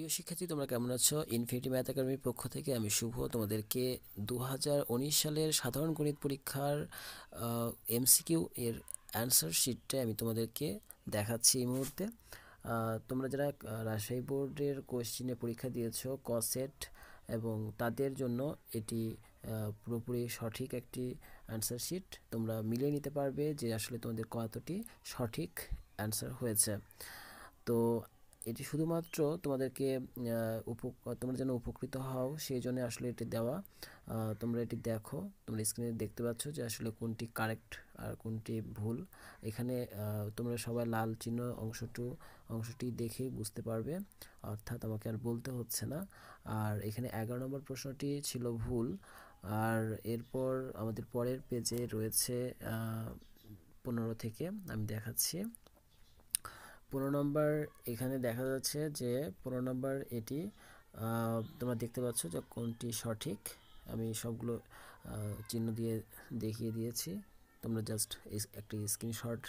প্রিয় শিক্ষার্থী তোমরা কেমন আছো ইনফিনিটি ম্যাথ একাডেমির পক্ষ থেকে আমি শুভ তোমাদেরকে দু সালের সাধারণ গণিত পরীক্ষার এমসিকিউ এর অ্যান্সার শিটটা আমি তোমাদেরকে দেখাচ্ছি এই মুহূর্তে তোমরা যারা রাজশাহী বোর্ডের কোশ্চিনে পরীক্ষা দিয়েছ কসেট এবং তাদের জন্য এটি পুরোপুরি সঠিক একটি অ্যান্সার শিট তোমরা মিলিয়ে নিতে পারবে যে আসলে তোমাদের কতটি সঠিক অ্যান্সার হয়েছে তো এটি শুধুমাত্র তোমাদেরকে উপ তোমরা যেন উপকৃত হও সেই জন্য আসলে এটি দেওয়া তোমরা এটি দেখো তোমরা স্ক্রিনে দেখতে পাচ্ছ যে আসলে কোনটি কারেক্ট আর কোনটি ভুল এখানে তোমরা সবাই লাল চিহ্ন অংশটু অংশটি দেখে বুঝতে পারবে অর্থাৎ আমাকে আর বলতে হচ্ছে না আর এখানে এগারো নম্বর প্রশ্নটি ছিল ভুল আর এরপর আমাদের পরের পেজে রয়েছে পনেরো থেকে আমি দেখাচ্ছি পনেরো নম্বর এখানে দেখা যাচ্ছে যে পনেরো নম্বর এটি তোমরা দেখতে পাচ্ছ যে কোনটি সঠিক আমি সবগুলো চিহ্ন দিয়ে দেখিয়ে দিয়েছি তোমরা জাস্ট একটি স্ক্রিনশট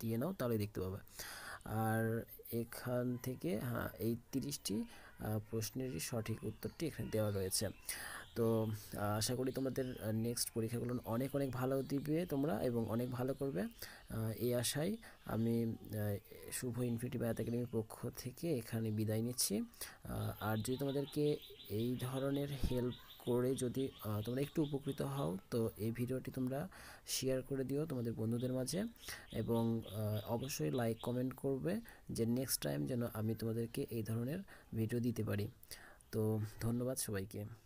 দিয়ে নাও তাহলে দেখতে পাবে আর এখান থেকে হ্যাঁ এই তিরিশটি প্রশ্নেরই সঠিক উত্তরটি এখানে দেওয়া রয়েছে তো আশা করি তোমাদের নেক্সট পরীক্ষাগুলো অনেক অনেক ভালো দিবে তোমরা এবং অনেক ভালো করবে এই আশায় আমি শুভ ইনফিনিটি ব্যাথ একাডেমির পক্ষ থেকে এখানে বিদায় নিচ্ছি আর যদি তোমাদেরকে এই ধরনের হেল্প করে যদি তোমরা একটু উপকৃত হও তো এই ভিডিওটি তোমরা শেয়ার করে দিও তোমাদের বন্ধুদের মাঝে এবং অবশ্যই লাইক কমেন্ট করবে যে নেক্সট টাইম যেন আমি তোমাদেরকে এই ধরনের ভিডিও দিতে পারি তো ধন্যবাদ সবাইকে